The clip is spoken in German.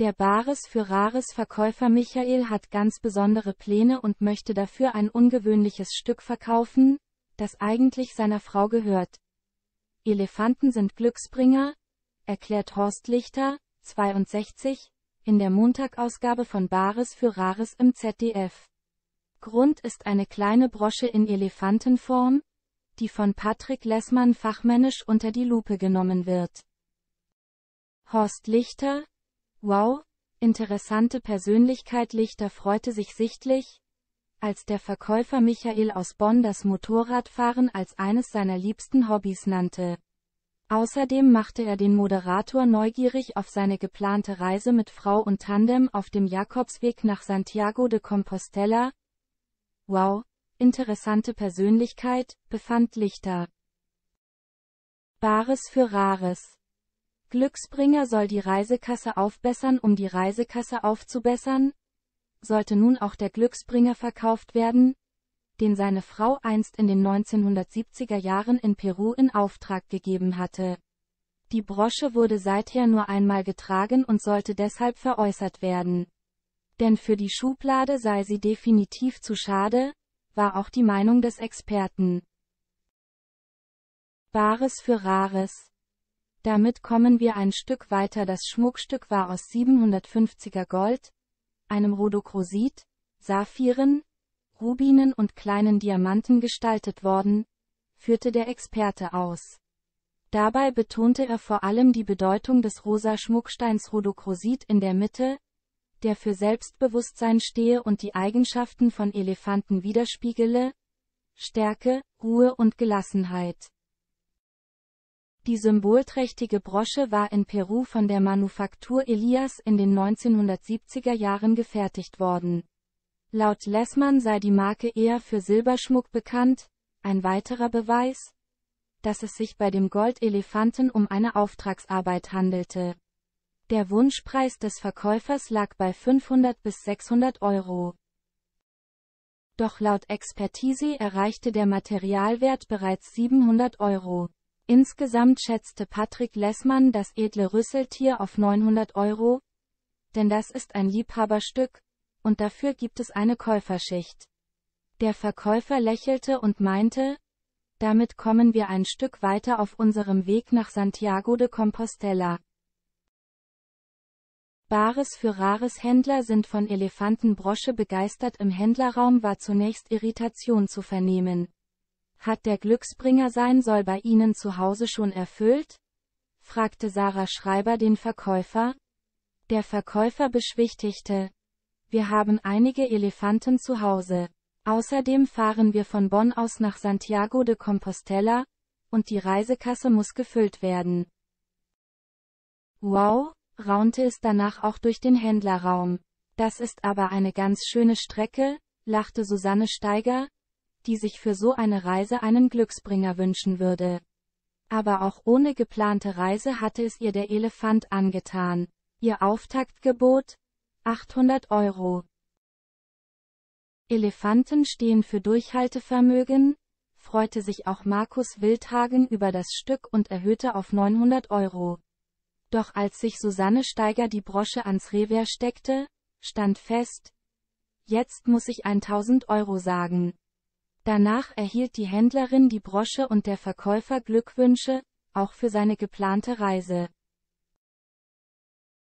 Der Bares für Rares Verkäufer Michael hat ganz besondere Pläne und möchte dafür ein ungewöhnliches Stück verkaufen, das eigentlich seiner Frau gehört. Elefanten sind Glücksbringer, erklärt Horst Lichter, 62, in der Montagausgabe von Bares für Rares im ZDF. Grund ist eine kleine Brosche in Elefantenform, die von Patrick Lessmann fachmännisch unter die Lupe genommen wird. Horst Lichter, Wow, interessante Persönlichkeit Lichter freute sich sichtlich, als der Verkäufer Michael aus Bonn das Motorradfahren als eines seiner liebsten Hobbys nannte. Außerdem machte er den Moderator neugierig auf seine geplante Reise mit Frau und Tandem auf dem Jakobsweg nach Santiago de Compostela. Wow, interessante Persönlichkeit, befand Lichter. Bares für Rares Glücksbringer soll die Reisekasse aufbessern, um die Reisekasse aufzubessern? Sollte nun auch der Glücksbringer verkauft werden? Den seine Frau einst in den 1970er Jahren in Peru in Auftrag gegeben hatte. Die Brosche wurde seither nur einmal getragen und sollte deshalb veräußert werden. Denn für die Schublade sei sie definitiv zu schade, war auch die Meinung des Experten. Bares für Rares damit kommen wir ein Stück weiter. Das Schmuckstück war aus 750er Gold, einem Rhodokrosit, Saphiren, Rubinen und kleinen Diamanten gestaltet worden, führte der Experte aus. Dabei betonte er vor allem die Bedeutung des rosa Schmucksteins Rhodokrosit in der Mitte, der für Selbstbewusstsein stehe und die Eigenschaften von Elefanten widerspiegele, Stärke, Ruhe und Gelassenheit. Die symbolträchtige Brosche war in Peru von der Manufaktur Elias in den 1970er Jahren gefertigt worden. Laut Lessmann sei die Marke eher für Silberschmuck bekannt, ein weiterer Beweis, dass es sich bei dem Goldelefanten um eine Auftragsarbeit handelte. Der Wunschpreis des Verkäufers lag bei 500 bis 600 Euro. Doch laut Expertise erreichte der Materialwert bereits 700 Euro. Insgesamt schätzte Patrick Lessmann das edle Rüsseltier auf 900 Euro, denn das ist ein Liebhaberstück, und dafür gibt es eine Käuferschicht. Der Verkäufer lächelte und meinte, damit kommen wir ein Stück weiter auf unserem Weg nach Santiago de Compostela. Bares für rares Händler sind von Elefantenbrosche begeistert im Händlerraum war zunächst Irritation zu vernehmen. Hat der Glücksbringer sein soll bei Ihnen zu Hause schon erfüllt? fragte Sarah Schreiber den Verkäufer. Der Verkäufer beschwichtigte. Wir haben einige Elefanten zu Hause. Außerdem fahren wir von Bonn aus nach Santiago de Compostela, und die Reisekasse muss gefüllt werden. Wow, raunte es danach auch durch den Händlerraum. Das ist aber eine ganz schöne Strecke, lachte Susanne Steiger, die sich für so eine Reise einen Glücksbringer wünschen würde. Aber auch ohne geplante Reise hatte es ihr der Elefant angetan. Ihr Auftaktgebot? 800 Euro. Elefanten stehen für Durchhaltevermögen, freute sich auch Markus Wildhagen über das Stück und erhöhte auf 900 Euro. Doch als sich Susanne Steiger die Brosche ans Revers steckte, stand fest, jetzt muss ich 1000 Euro sagen. Danach erhielt die Händlerin die Brosche und der Verkäufer Glückwünsche, auch für seine geplante Reise.